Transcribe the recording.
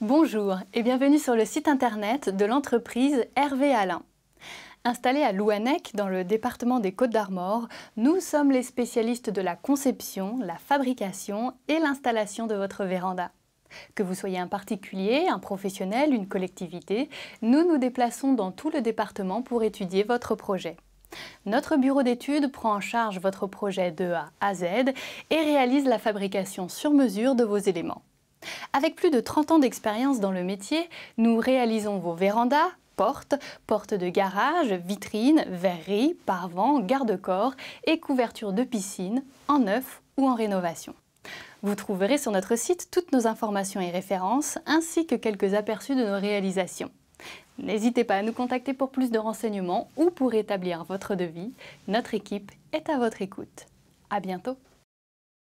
Bonjour et bienvenue sur le site internet de l'entreprise Hervé Alain. Installés à Louanec, dans le département des Côtes-d'Armor, nous sommes les spécialistes de la conception, la fabrication et l'installation de votre véranda. Que vous soyez un particulier, un professionnel, une collectivité, nous nous déplaçons dans tout le département pour étudier votre projet. Notre bureau d'études prend en charge votre projet de A à Z et réalise la fabrication sur mesure de vos éléments. Avec plus de 30 ans d'expérience dans le métier, nous réalisons vos vérandas, portes, portes de garage, vitrines, verreries, parvents, garde-corps et couvertures de piscine, en neuf ou en rénovation. Vous trouverez sur notre site toutes nos informations et références, ainsi que quelques aperçus de nos réalisations. N'hésitez pas à nous contacter pour plus de renseignements ou pour établir votre devis. Notre équipe est à votre écoute. À bientôt